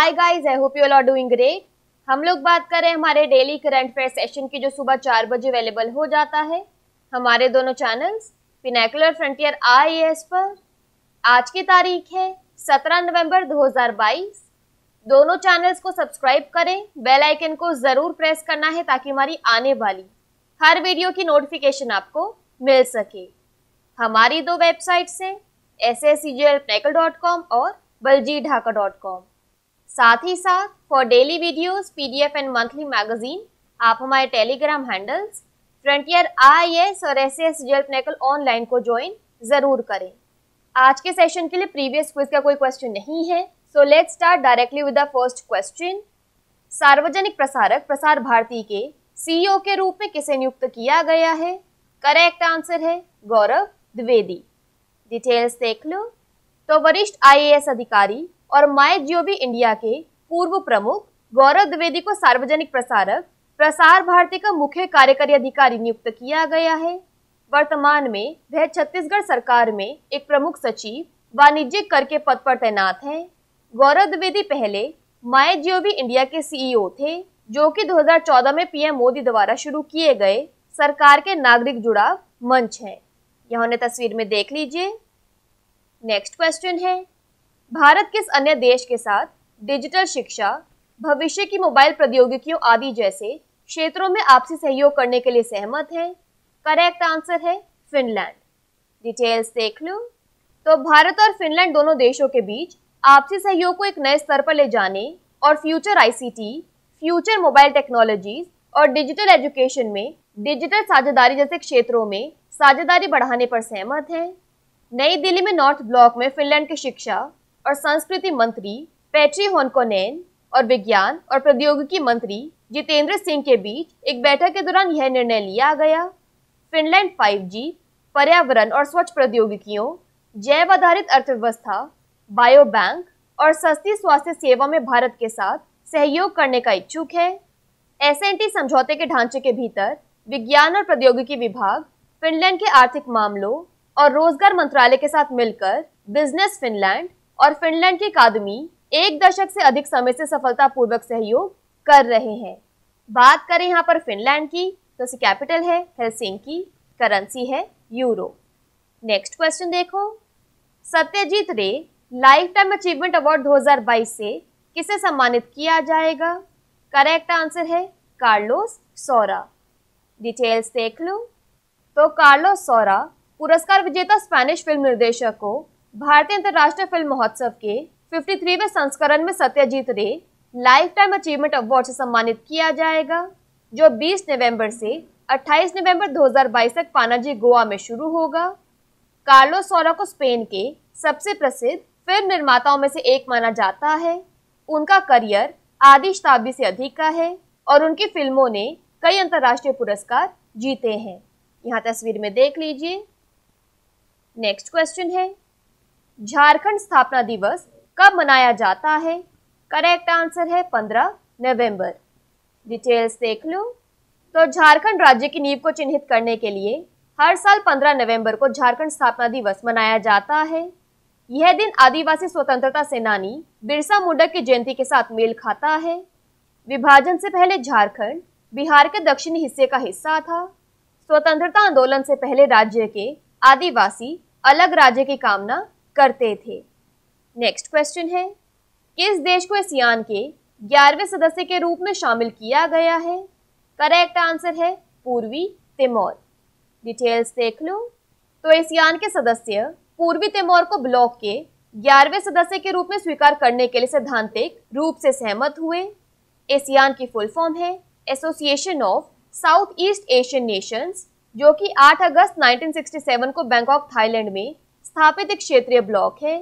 hi guys I hope you all are doing great हम लोग बात कर रहे हैं हमारे डेली करंट अफेयर सेशन की जो सुबह चार बजे अवेलेबल हो जाता है हमारे दोनों चैनल्स पिनाकुलर फ्रंटियर आई पर आज की तारीख है 17 नवंबर 2022 दोनों चैनल्स को सब्सक्राइब करें बेल आइकन को ज़रूर प्रेस करना है ताकि हमारी आने वाली हर वीडियो की नोटिफिकेशन आपको मिल सके हमारी दो वेबसाइट्स हैं S S C G L और बलजी ढाका डॉट कॉम साथ ही साथ for daily videos, PDF and monthly magazine आप हमारे टेलीग्राम हैंडल्स फ्रंटियर आईएएस और एस एस जी नेकल ऑनलाइन को ज्वाइन ज़रूर करें आज के सेशन के लिए प्रीवियस क्विज का कोई क्वेश्चन नहीं है so let start directly with the first question सार्वजनिक प्रसारक प्रसार भारती के सीईओ e के रूप में किसे नियुक्त किया गया है करेक्ट आंसर है गौरव द्विवेदी डिटेल्स देख लो तो वरिष्ठ आईएएस अधिकारी और माई जियोवी इंडिया के पूर्व प्रमुख गौरव द्विवेदी को सार्वजनिक प्रसारक प्रसार भारती का मुख्य कार्यकारी अधिकारी नियुक्त किया गया है वर्तमान में वह छत्तीसगढ़ सरकार में एक प्रमुख सचिव वाणिज्यिक कर के पद पर तैनात हैं गौरव द्विवेदी पहले माई जियोवी इंडिया के सीईओ थे जो कि 2014 में पीएम मोदी द्वारा शुरू किए गए सरकार के नागरिक जुड़ाव मंच है यह उन्हें तस्वीर में देख लीजिए नेक्स्ट क्वेश्चन है भारत किस अन्य देश के साथ डिजिटल शिक्षा भविष्य की मोबाइल प्रौद्योगिकियों आदि जैसे क्षेत्रों में आपसी सहयोग करने के लिए सहमत है करेक्ट आंसर है फिनलैंड डिटेल्स देख लो तो भारत और फिनलैंड दोनों देशों के बीच आपसी सहयोग को एक नए स्तर पर ले जाने और future ICT, future mobile technologies और डिजिटल एजुकेशन में डिजिटल साझेदारी जैसे क्षेत्रों में साझेदारी बढ़ाने पर सहमत हैं नई दिल्ली में नॉर्थ ब्लॉक में फिनलैंड की शिक्षा और संस्कृति मंत्री पैट्री होनकोनेन और विज्ञान और प्रौद्योगिकी मंत्री जितेंद्र सिंह के बीच एक बैठक के दौरान यह निर्णय लिया गया फिनलैंड 5G, पर्यावरण और स्वच्छ प्रौद्योगिकियों जैव आधारित अर्थव्यवस्था बायो बैंक और सस्ती स्वास्थ्य सेवा में भारत के साथ सहयोग करने का इच्छुक है एस समझौते के ढांचे के भीतर विज्ञान और प्रौद्योगिकी विभाग फिनलैंड के आर्थिक मामलों और रोजगार मंत्रालय के साथ मिलकर बिजनेस फिनलैंड और फिनलैंड की अकादमी एक दशक से अधिक समय से सफलतापूर्वक सहयोग कर रहे हैं बात करें यहाँ पर फिनलैंड की तो उसकी कैपिटल है हेलसिंकी करेंसी है यूरो नेक्स्ट क्वेश्चन देखो सत्यजीत रे लाइफ टाइम अचीवमेंट अवार्ड 2022 से किसे सम्मानित किया जाएगा करेक्ट आंसर है कार्लोस सोरा डिटेल्स देख लो तो कार्लोस सोरा पुरस्कार विजेता स्पेनिश फिल्म निर्देशक को भारतीय अंतर्राष्ट्रीय फिल्म महोत्सव के 53वें संस्करण में सत्यजीत रे लाइफ टाइम अचीवमेंट अवार्ड से सम्मानित किया जाएगा जो 20 नवंबर से 28 नवंबर 2022 तक पानाजी गोवा में शुरू होगा कार्लो सोरा को स्पेन के सबसे प्रसिद्ध फिल्म निर्माताओं में से एक माना जाता है उनका करियर आदि शताब्दी से अधिक का है और उनकी फिल्मों ने कई अंतर्राष्ट्रीय पुरस्कार जीते हैं यहाँ तस्वीर में देख लीजिए नेक्स्ट क्वेश्चन है झारखंड स्थापना दिवस कब मनाया जाता है करेक्ट आंसर है 15 नवंबर डिटेल्स देख लो तो झारखंड राज्य की नींव को चिन्हित करने के लिए हर साल 15 नवंबर को झारखंड स्थापना दिवस मनाया जाता है यह दिन आदिवासी स्वतंत्रता सेनानी बिरसा मुंडा की जयंती के साथ मेल खाता है विभाजन से पहले झारखंड बिहार के दक्षिणी हिस्से का हिस्सा था स्वतंत्रता आंदोलन से पहले राज्य के आदिवासी अलग राज्य की कामना करते थे नेक्स्ट क्वेश्चन है किस देश को एसियान के ग्यारहवें सदस्य के रूप में शामिल किया गया है करेक्ट आंसर है पूर्वी तिमोर डिटेल्स देख लो तो एसियान के सदस्य पूर्वी तिमोर को ब्लॉक के ग्यारहवें सदस्य के रूप में स्वीकार करने के लिए सैद्धांतिक रूप से सहमत हुए एसियान की फुल फॉर्म है association of South East Asian nations जो कि 8 अगस्त 1967 को बैंकॉक थाईलैंड में स्थापित एक क्षेत्रीय ब्लॉक है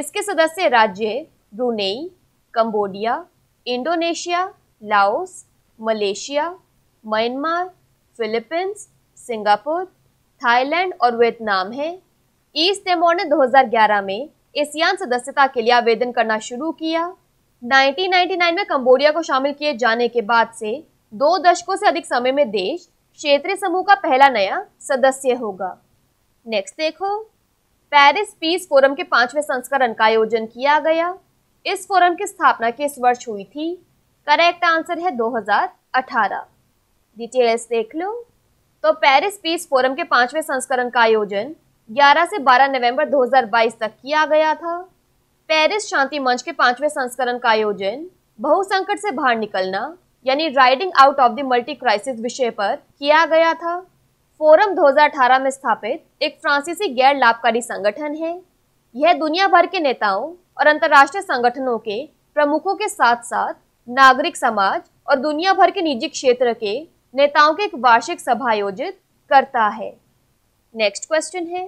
इसके सदस्य राज्य Brunei Cambodia Indonesia Laos Malaysia Myanmar Philippines Singapore Thailand और वियतनाम है ईस्ट तेमोर ने 2011 में एशियान सदस्यता के लिए आवेदन करना शुरू किया 1999 में कंबोडिया को शामिल किए जाने के बाद से दो दशकों से अधिक समय में देश क्षेत्रीय समूह का पहला नया सदस्य होगा नेक्स्ट देखो पेरिस पीस फोरम के पांचवें संस्करण का आयोजन किया गया इस फोरम की स्थापना किस वर्ष हुई थी करेक्ट आंसर है 2018 डिटेल्स देख लो तो पेरिस पीस फोरम के पांचवें संस्करण का आयोजन 11 से 12 नवंबर 2022 तक किया गया था पेरिस शांति मंच के पांचवें संस्करण का आयोजन बहुसंकट से बाहर निकलना यानी riding out of the multi crisis विषय पर किया गया था फोरम 2018 में स्थापित एक फ्रांसीसी गैर लाभकारी संगठन है यह दुनिया भर के नेताओं और अंतर्राष्ट्रीय संगठनों के प्रमुखों के साथ साथ नागरिक समाज और दुनिया भर के निजी क्षेत्र के नेताओं के एक वार्षिक सभा आयोजित करता है नेक्स्ट क्वेश्चन है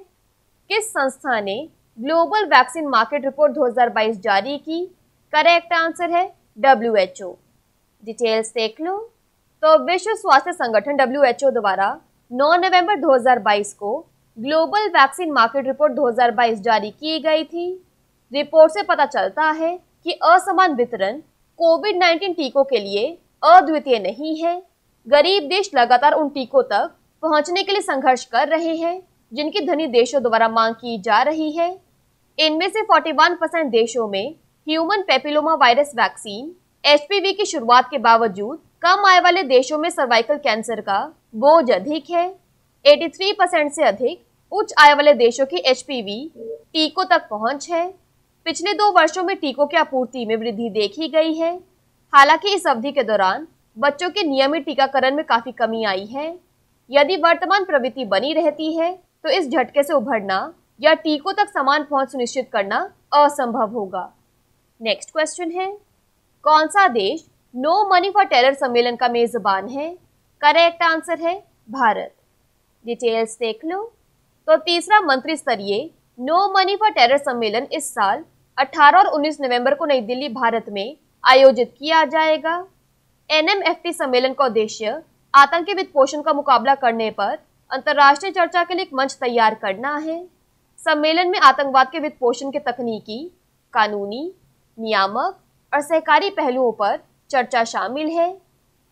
किस संस्था ने ग्लोबल वैक्सीन मार्केट रिपोर्ट 2022 जारी की करेक्ट आंसर है डब्ल्यू डिटेल्स देख लो तो विश्व स्वास्थ्य संगठन डब्ल्यू द्वारा 9 नवंबर 2022 को ग्लोबल वैक्सीन मार्केट रिपोर्ट 2022 जारी की गई थी रिपोर्ट से पता चलता है कि असमान वितरण कोविड 19 टीकों के लिए अद्वितीय नहीं है गरीब देश लगातार उन टीकों तक पहुंचने के लिए संघर्ष कर रहे हैं जिनकी धनी देशों द्वारा मांग की जा रही है इनमें से 41 परसेंट देशों में human papilloma virus vaccine H की शुरुआत के बावजूद कम आय वाले देशों में सर्वाइकल कैंसर का बोझ अधिक है 83 परसेंट से अधिक उच्च आय वाले देशों की एच टीकों तक पहुंच है पिछले दो वर्षों में टीकों की आपूर्ति में वृद्धि देखी गई है हालांकि इस अवधि के दौरान बच्चों के नियमित टीकाकरण में काफी कमी आई है यदि वर्तमान प्रवृत्ति बनी रहती है तो इस झटके से उभरना या टीकों तक समान पहुंच सुनिश्चित करना असंभव होगा नेक्स्ट क्वेश्चन है कौन सा देश नो मनी फॉर टेरर सम्मेलन का मेजबान है करेक्ट आंसर है भारत डिटेल्स देख लो तो तीसरा मंत्री स्तरीय नो मनी फॉर टेरर सम्मेलन इस साल 18 और 19 नवंबर को नई दिल्ली भारत में आयोजित किया जाएगा एनएमएफटी सम्मेलन का उद्देश्य आतंकी वित्त पोषण का मुकाबला करने पर अंतर्राष्ट्रीय चर्चा के लिए एक मंच तैयार करना है सम्मेलन में आतंकवाद के वित्त पोषण के तकनीकी कानूनी नियामक और सहकारी पहलुओं पर चर्चा शामिल है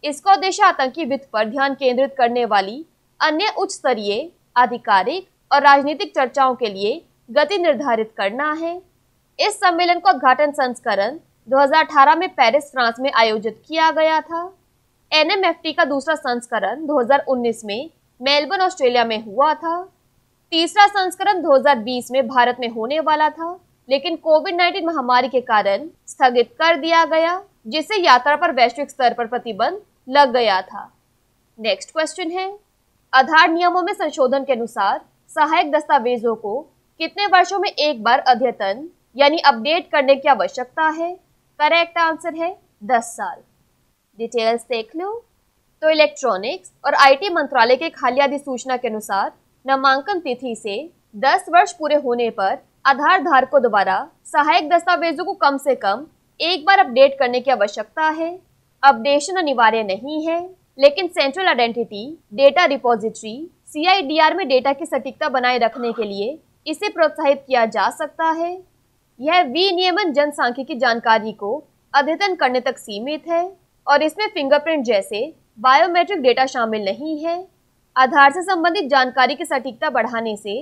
इसका उद्देश्य आतंकी वित्त पर ध्यान केंद्रित करने वाली अन्य उच्च स्तरीय आधिकारिक और राजनीतिक चर्चाओं के लिए गति निर्धारित करना है इस सम्मेलन का उद्घाटन संस्करण 2018 में पेरिस फ्रांस में आयोजित किया गया था एन का दूसरा संस्करण 2019 में मेलबर्न ऑस्ट्रेलिया में हुआ था तीसरा संस्करण 2020 में भारत में होने वाला था लेकिन कोविड 19 महामारी के कारण स्थगित कर दिया गया जिससे यात्रा पर वैश्विक स्तर पर प्रतिबंध लग गया था नेक्स्ट क्वेश्चन है आधार नियमों में संशोधन के अनुसार सहायक दस्तावेजों को कितने वर्षों में एक बार अद्यतन यानी अपडेट करने की आवश्यकता है करेक्ट आंसर है दस साल डिटेल्स देख लो तो इलेक्ट्रॉनिक्स और आईटी मंत्रालय के खाली अधिसूचना के अनुसार नामांकन तिथि से दस वर्ष पूरे होने पर आधार धारकों द्वारा सहायक दस्तावेजों को कम से कम एक बार अपडेट करने की आवश्यकता है अपडेशन अनिवार्य नहीं है लेकिन central identity data repository C में डेटा की सटीकता बनाए रखने के लिए इसे प्रोत्साहित किया जा सकता है यह विनियमन जनसांख्यिकी जानकारी को अद्यतन करने तक सीमित है और इसमें फिंगरप्रिंट जैसे बायोमेट्रिक डेटा शामिल नहीं है आधार से संबंधित जानकारी की सटीकता बढ़ाने से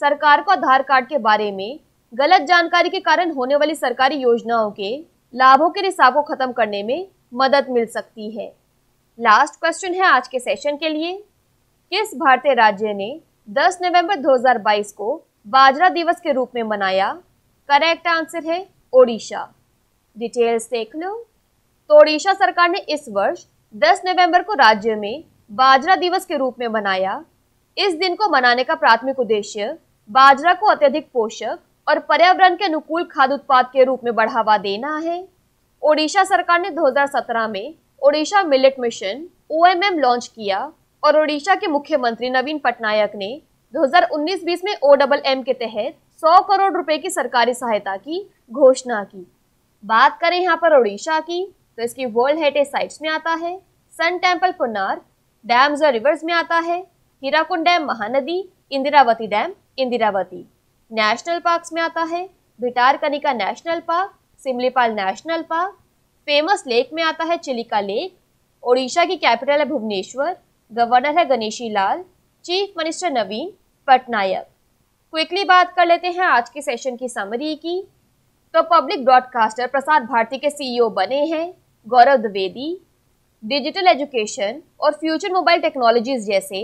सरकार को आधार कार्ड के बारे में गलत जानकारी के कारण होने वाली सरकारी योजनाओं के लाभों के रिसाव को खत्म करने में मदद मिल सकती है लास्ट क्वेश्चन है आज के सेशन के लिए किस भारतीय राज्य ने 10 नवंबर 2022 को बाजरा दिवस के रूप में मनाया करेक्ट आंसर है ओडिशा डिटेल्स देख लो तो ओडिशा सरकार ने इस वर्ष 10 नवंबर को राज्य में बाजरा दिवस के रूप में मनाया इस दिन को मनाने का प्राथमिक उद्देश्य बाजरा को अत्यधिक पोषक और पर्यावरण के अनुकूल खाद्य उत्पाद के रूप में बढ़ावा देना है ओडिशा सरकार ने 2017 में Odisha millet mission O launch किया और ओडिशा के मुख्यमंत्री नवीन पटनायक ने 2019-20 में ओ एम के तहत 100 करोड़ रुपए की सरकारी सहायता की घोषणा की बात करें यहाँ पर ओडिशा की तो इसकी वर्ल्ड हेरिटेज साइट्स में आता है सन टेम्पल पुनार डैम्स और रिवर्स में आता है Hirakud dam Mahanadi Indravati dam Indravati national park में आता है Bhitarkanika national park Simlipal national park famous lake में आता है चिलिका लेक ओडिशा की कैपिटल है भुवनेश्वर गवर्नर है Ganeshi Lal chief minister Naveen Patnaik quickly बात कर लेते हैं आज के सेशन की समरी की तो पब्लिक ब्रॉडकास्टर प्रसाद भारती के सीईओ e बने हैं गौरव द्विवेदी डिजिटल एजुकेशन और फ्यूचर मोबाइल टेक्नोलॉजीज जैसे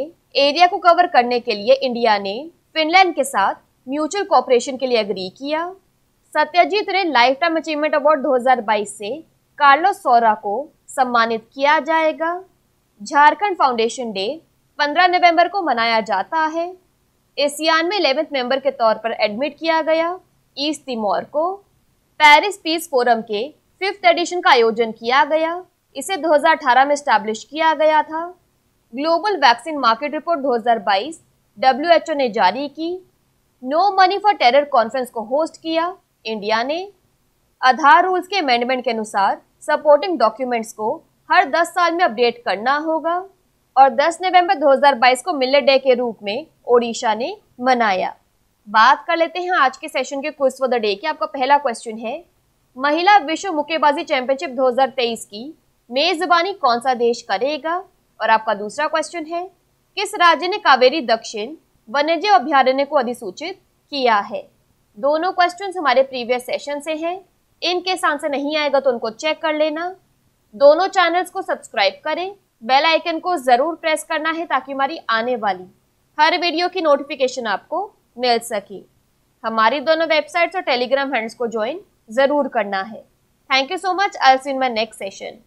एरिया को कवर करने के लिए इंडिया ने फिनलैंड के साथ म्यूचुअल कॉपरेशन के लिए एग्री किया सत्यजीत रे लाइफ टाइम अचीवमेंट अवार्ड 2022 से कार्लोस सौरा को सम्मानित किया जाएगा झारखंड फाउंडेशन डे 15 नवंबर को मनाया जाता है एशियान में इलेवेंथ मेंबर के तौर पर एडमिट किया गया ईस्ट तिमोर को पेरिस पीस फोरम के फिफ्थ एडिशन का आयोजन किया गया इसे 2018 में स्टैब्लिश किया गया था global vaccine market report 2022 WHO ने जारी की no money for terror conference को होस्ट किया इंडिया ने आधार रूल्स के अमेंडमेंट के अनुसार सपोर्टिंग डॉक्यूमेंट्स को हर 10 साल में अपडेट करना होगा और 10 नवंबर 2022 को मिले डे के रूप में ओडिशा ने मनाया बात कर लेते हैं आज के सेशन के क्विज फॉर द डे की आपका पहला क्वेश्चन है महिला विश्व मुक्केबाजी चैंपियनशिप 2023 की मेजबानी कौन सा देश करेगा और आपका दूसरा क्वेश्चन है किस राज्य ने कावेरी दक्षिण वन्यजीव अभ्यारण्य को अधिसूचित किया है दोनों क्वेश्चन हमारे प्रीवियस सेशन से हैं इनकेस आंसर नहीं आएगा तो उनको चेक कर लेना दोनों चैनल्स को सब्सक्राइब करें बेल आइकन को ज़रूर प्रेस करना है ताकि हमारी आने वाली हर वीडियो की नोटिफिकेशन आपको मिल सके हमारी दोनों वेबसाइट्स और टेलीग्राम हैंड्स को ज्वाइन ज़रूर करना है thank you so much I see in my next session